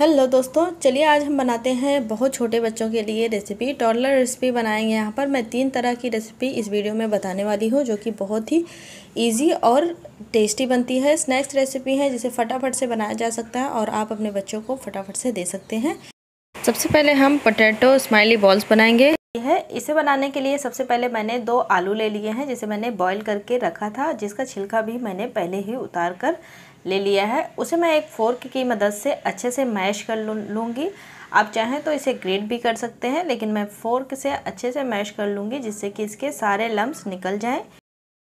hello दोस्तों चलिए आज हम बनाते हैं बहुत छोटे बच्चों के लिए रेसिपी टॉर्लर रेसिपी बनाएंगे यहाँ पर मैं तीन तरह की रेसिपी इस वीडियो में बताने वाली हूँ जो कि बहुत ही इजी और टेस्टी बनती है स्नैक्स रेसिपी है जिसे फटाफट से बनाया जा सकता है और आप अपने बच्चों को फटाफट से दे सकते हैं सबसे पहले हम पोटैटो स्माइली बॉल्स बनाएंगे है इसे बनाने के लिए सबसे पहले मैंने दो आलू ले लिए हैं जिसे मैंने बॉईल करके रखा था जिसका छिलका भी मैंने पहले ही उतार कर ले लिया है उसे मैं एक फोर्क की मदद से अच्छे से मैश कर लूँगी आप चाहें तो इसे ग्रेट भी कर सकते हैं लेकिन मैं फोर्क से अच्छे से मैश कर लूँगी जिससे कि इसके सारे लम्ब्स निकल जाएं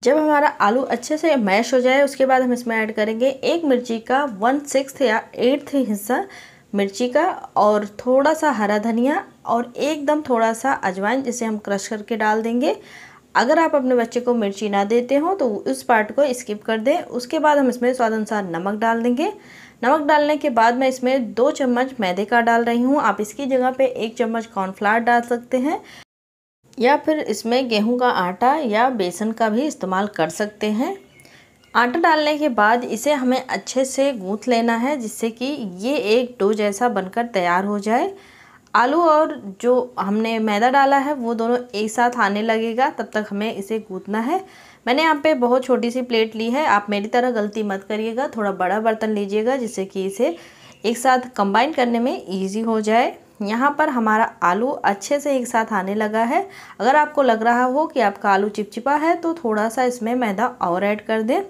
जब हमारा आलू अच्छे से मैश हो जाए उसके बाद हम इसमें ऐड करेंगे एक मिर्ची का वन सिक्स या एट्थ हिस्सा मिर्ची का और थोड़ा सा हरा धनिया और एकदम थोड़ा सा अजवाइन जिसे हम क्रश करके डाल देंगे अगर आप अपने बच्चे को मिर्ची ना देते हो तो उस पार्ट को स्किप कर दें उसके बाद हम इसमें स्वाद अनुसार नमक डाल देंगे नमक डालने के बाद मैं इसमें दो चम्मच मैदे का डाल रही हूँ आप इसकी जगह पे एक चम्मच कॉर्नफ्लावर डाल सकते हैं या फिर इसमें गेहूं का आटा या बेसन का भी इस्तेमाल कर सकते हैं आटा डालने के बाद इसे हमें अच्छे से गूँथ लेना है जिससे कि ये एक डो जैसा बनकर तैयार हो जाए आलू और जो हमने मैदा डाला है वो दोनों एक साथ आने लगेगा तब तक हमें इसे कूदना है मैंने यहाँ पे बहुत छोटी सी प्लेट ली है आप मेरी तरह गलती मत करिएगा थोड़ा बड़ा बर्तन लीजिएगा जिससे कि इसे एक साथ कंबाइन करने में ईजी हो जाए यहाँ पर हमारा आलू अच्छे से एक साथ आने लगा है अगर आपको लग रहा हो कि आपका आलू चिपचिपा है तो थोड़ा सा इसमें मैदा और ऐड कर दें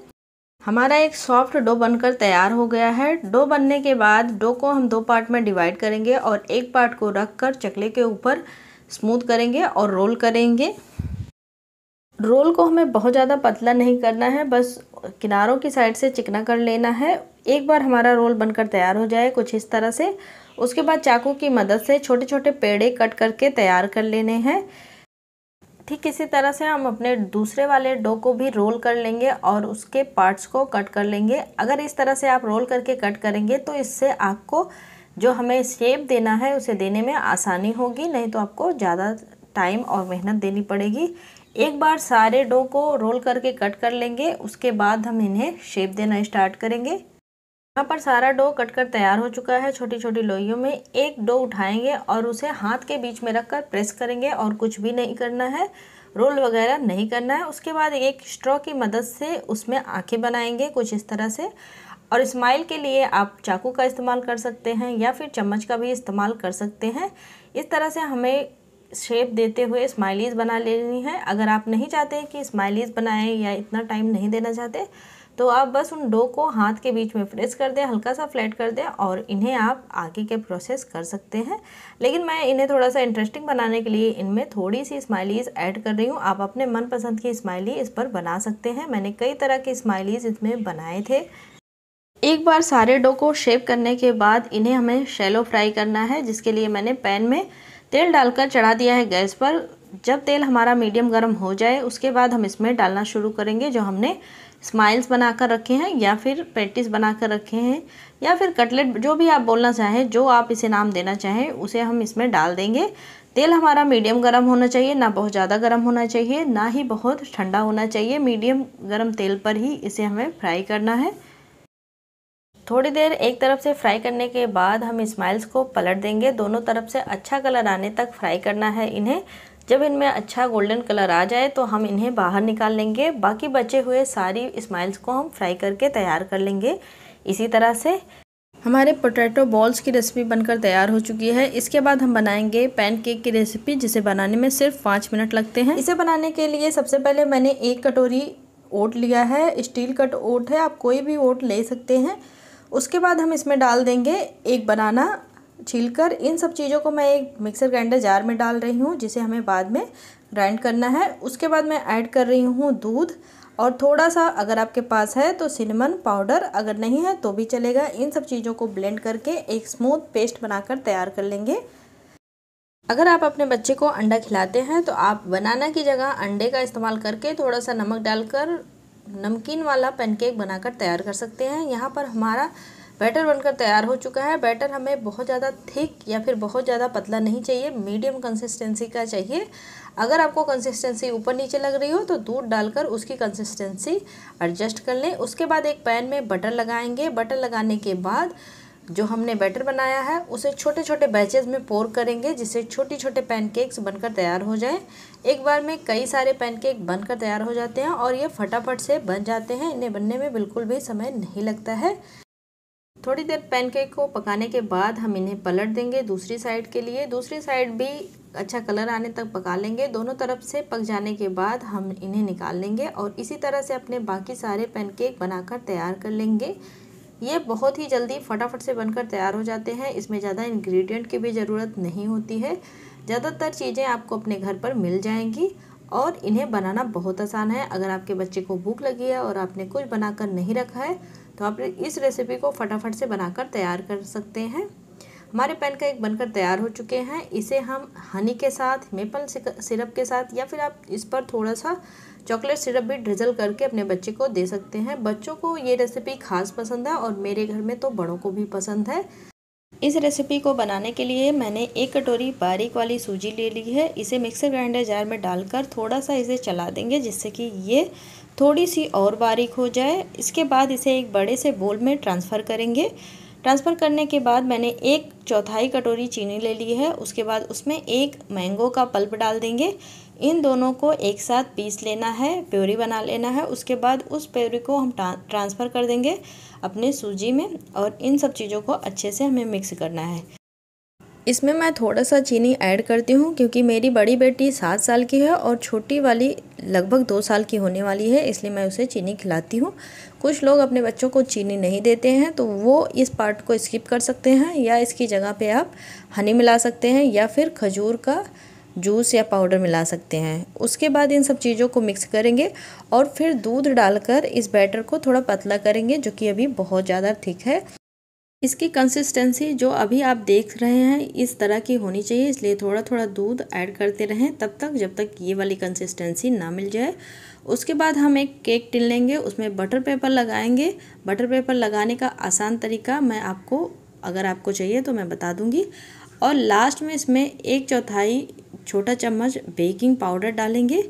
हमारा एक सॉफ्ट डो बनकर तैयार हो गया है डो बनने के बाद डो को हम दो पार्ट में डिवाइड करेंगे और एक पार्ट को रख कर चकले के ऊपर स्मूथ करेंगे और रोल करेंगे रोल को हमें बहुत ज़्यादा पतला नहीं करना है बस किनारों की साइड से चिकना कर लेना है एक बार हमारा रोल बनकर तैयार हो जाए कुछ इस तरह से उसके बाद चाकू की मदद से छोटे छोटे पेड़े कट करके तैयार कर लेने हैं ठीक इसी तरह से हम अपने दूसरे वाले डो को भी रोल कर लेंगे और उसके पार्ट्स को कट कर लेंगे अगर इस तरह से आप रोल करके कट करेंगे तो इससे आपको जो हमें शेप देना है उसे देने में आसानी होगी नहीं तो आपको ज़्यादा टाइम और मेहनत देनी पड़ेगी एक बार सारे डो को रोल करके कट कर लेंगे उसके बाद हम इन्हें शेप देना स्टार्ट करेंगे यहाँ पर सारा डो कट कर तैयार हो चुका है छोटी छोटी लोइयों में एक डो उठाएंगे और उसे हाथ के बीच में रखकर प्रेस करेंगे और कुछ भी नहीं करना है रोल वगैरह नहीं करना है उसके बाद एक स्ट्रॉ की मदद से उसमें आँखें बनाएंगे कुछ इस तरह से और स्माइल के लिए आप चाकू का इस्तेमाल कर सकते हैं या फिर चम्मच का भी इस्तेमाल कर सकते हैं इस तरह से हमें शेप देते हुए स्माइलीज़ बना लेनी है अगर आप नहीं चाहते कि स्माइलीज़ बनाएँ या इतना टाइम नहीं देना चाहते तो आप बस उन डो को हाथ के बीच में प्रेस कर दें हल्का सा फ्लैट कर दें और इन्हें आप आगे के प्रोसेस कर सकते हैं लेकिन मैं इन्हें थोड़ा सा इंटरेस्टिंग बनाने के लिए इनमें थोड़ी सी स्माइलीज़ ऐड कर रही हूँ आप अपने मनपसंद की स्माइली इस पर बना सकते हैं मैंने कई तरह के स्माइलीज़ इसमें बनाए थे एक बार सारे डो को शेप करने के बाद इन्हें हमें शेलो फ्राई करना है जिसके लिए मैंने पैन में तेल डालकर चढ़ा दिया है गैस पर जब तेल हमारा मीडियम गर्म हो जाए उसके बाद हम इसमें डालना शुरू करेंगे जो हमने स्माइल्स बनाकर रखे हैं या फिर बना बनाकर रखे हैं या फिर कटलेट जो भी आप बोलना चाहें जो आप इसे नाम देना चाहें उसे हम इसमें डाल देंगे तेल हमारा मीडियम गर्म होना चाहिए ना बहुत ज़्यादा गर्म होना चाहिए ना ही बहुत ठंडा होना चाहिए मीडियम गर्म तेल पर ही इसे हमें फ्राई करना है थोड़ी देर एक तरफ से फ्राई करने के बाद हम स्माइल्स को पलट देंगे दोनों तरफ से अच्छा कलर आने तक फ्राई करना है इन्हें जब इनमें अच्छा गोल्डन कलर आ जाए तो हम इन्हें बाहर निकाल लेंगे बाकी बचे हुए सारी स्माइल्स को हम फ्राई करके तैयार कर लेंगे इसी तरह से हमारे पोटैटो बॉल्स की रेसिपी बनकर तैयार हो चुकी है इसके बाद हम बनाएंगे पैनकेक की रेसिपी जिसे बनाने में सिर्फ पाँच मिनट लगते हैं इसे बनाने के लिए सबसे पहले मैंने एक कटोरी ओट लिया है स्टील कट ओट है आप कोई भी ओट ले सकते हैं उसके बाद हम इसमें डाल देंगे एक बनाना छीलकर इन सब चीज़ों को मैं एक मिक्सर ग्राइंडर जार में डाल रही हूँ जिसे हमें बाद में ग्राइंड करना है उसके बाद मैं ऐड कर रही हूँ दूध और थोड़ा सा अगर आपके पास है तो सिनेमन पाउडर अगर नहीं है तो भी चलेगा इन सब चीज़ों को ब्लेंड करके एक स्मूथ पेस्ट बनाकर तैयार कर लेंगे अगर आप अपने बच्चे को अंडा खिलाते हैं तो आप बनाना की जगह अंडे का इस्तेमाल करके थोड़ा सा नमक डालकर नमकीन वाला पैनकेक बनाकर तैयार कर सकते हैं यहाँ पर हमारा बैटर बनकर तैयार हो चुका है बैटर हमें बहुत ज़्यादा थिक या फिर बहुत ज़्यादा पतला नहीं चाहिए मीडियम कंसिस्टेंसी का चाहिए अगर आपको कंसिस्टेंसी ऊपर नीचे लग रही हो तो दूध डालकर उसकी कंसिस्टेंसी एडजस्ट कर लें उसके बाद एक पैन में बटर लगाएंगे बटर लगाने के बाद जो हमने बैटर बनाया है उसे छोटे छोटे बैचेज में पोर करेंगे जिससे छोटे छोटे पैनकेक्स बनकर तैयार हो जाएं एक बार में कई सारे पैनकेक बनकर तैयार हो जाते हैं और ये फटाफट से बन जाते हैं इन्हें बनने में बिल्कुल भी समय नहीं लगता है थोड़ी देर पैनकेक को पकाने के बाद हम इन्हें पलट देंगे दूसरी साइड के लिए दूसरी साइड भी अच्छा कलर आने तक पका लेंगे दोनों तरफ से पक जाने के बाद हम इन्हें निकाल लेंगे और इसी तरह से अपने बाकी सारे पैनकेक बनाकर तैयार कर लेंगे ये बहुत ही जल्दी फटाफट से बनकर तैयार हो जाते हैं इसमें ज़्यादा इन्ग्रीडियंट की भी ज़रूरत नहीं होती है ज़्यादातर चीज़ें आपको अपने घर पर मिल जाएंगी और इन्हें बनाना बहुत आसान है अगर आपके बच्चे को भूख लगी है और आपने कुछ बनाकर नहीं रखा है तो आप इस रेसिपी को फटाफट से बनाकर तैयार कर सकते हैं हमारे पैन का एक बनकर तैयार हो चुके हैं इसे हम हनी के साथ मेपल सिरप के साथ या फिर आप इस पर थोड़ा सा चॉकलेट सिरप भी ड्रिजल करके अपने बच्चे को दे सकते हैं बच्चों को ये रेसिपी खास पसंद है और मेरे घर में तो बड़ों को भी पसंद है इस रेसिपी को बनाने के लिए मैंने एक कटोरी बारीक वाली सूजी ले ली है इसे मिक्सर ग्राइंडर जार में डालकर थोड़ा सा इसे चला देंगे जिससे कि ये थोड़ी सी और बारीक हो जाए इसके बाद इसे एक बड़े से बोल में ट्रांसफ़र करेंगे ट्रांसफ़र करने के बाद मैंने एक चौथाई कटोरी चीनी ले ली है उसके बाद उसमें एक मैंगो का पल्प डाल देंगे इन दोनों को एक साथ पीस लेना है प्योरी बना लेना है उसके बाद उस प्योरी को हम ट्रांसफ़र कर देंगे अपने सूजी में और इन सब चीज़ों को अच्छे से हमें मिक्स करना है इसमें मैं थोड़ा सा चीनी ऐड करती हूँ क्योंकि मेरी बड़ी बेटी सात साल की है और छोटी वाली लगभग दो साल की होने वाली है इसलिए मैं उसे चीनी खिलाती हूँ कुछ लोग अपने बच्चों को चीनी नहीं देते हैं तो वो इस पार्ट को स्किप कर सकते हैं या इसकी जगह पे आप हनी मिला सकते हैं या फिर खजूर का जूस या पाउडर मिला सकते हैं उसके बाद इन सब चीज़ों को मिक्स करेंगे और फिर दूध डालकर इस बैटर को थोड़ा पतला करेंगे जो कि अभी बहुत ज़्यादा थिक है इसकी कंसिस्टेंसी जो अभी आप देख रहे हैं इस तरह की होनी चाहिए इसलिए थोड़ा थोड़ा दूध ऐड करते रहें तब तक जब तक ये वाली कंसिस्टेंसी ना मिल जाए उसके बाद हम एक केक टिल लेंगे उसमें बटर पेपर लगाएंगे बटर पेपर लगाने का आसान तरीका मैं आपको अगर आपको चाहिए तो मैं बता दूँगी और लास्ट में इसमें एक चौथाई छोटा चम्मच बेकिंग पाउडर डालेंगे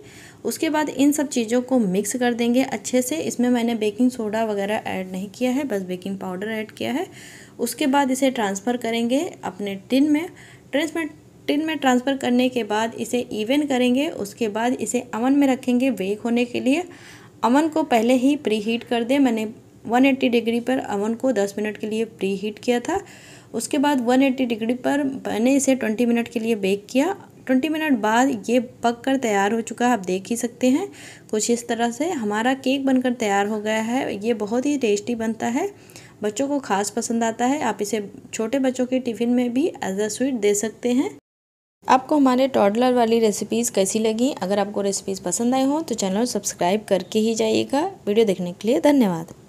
उसके बाद इन सब चीज़ों को मिक्स कर देंगे अच्छे से इसमें मैंने बेकिंग सोडा वगैरह ऐड नहीं किया है बस बेकिंग पाउडर ऐड किया है उसके बाद इसे ट्रांसफ़र करेंगे अपने टिन में ट्रेस में टिन में ट्रांसफ़र करने के बाद इसे इवन करेंगे उसके बाद इसे अवन में रखेंगे बेक होने के लिए अवन को पहले ही प्री हीट कर दें मैंने 180 डिग्री पर अवन को 10 मिनट के लिए प्री हीट किया था उसके बाद 180 डिग्री पर मैंने इसे 20 मिनट के लिए बेक किया ट्वेंटी मिनट बाद ये पक कर तैयार हो चुका है आप देख ही सकते हैं कुछ इस तरह से हमारा केक बनकर तैयार हो गया है ये बहुत ही टेस्टी बनता है बच्चों को खास पसंद आता है आप इसे छोटे बच्चों के टिफ़िन में भी एज अ स्वीट दे सकते हैं आपको हमारे टॉडलर वाली रेसिपीज़ कैसी लगी अगर आपको रेसिपीज़ पसंद आई हो तो चैनल सब्सक्राइब करके ही जाइएगा वीडियो देखने के लिए धन्यवाद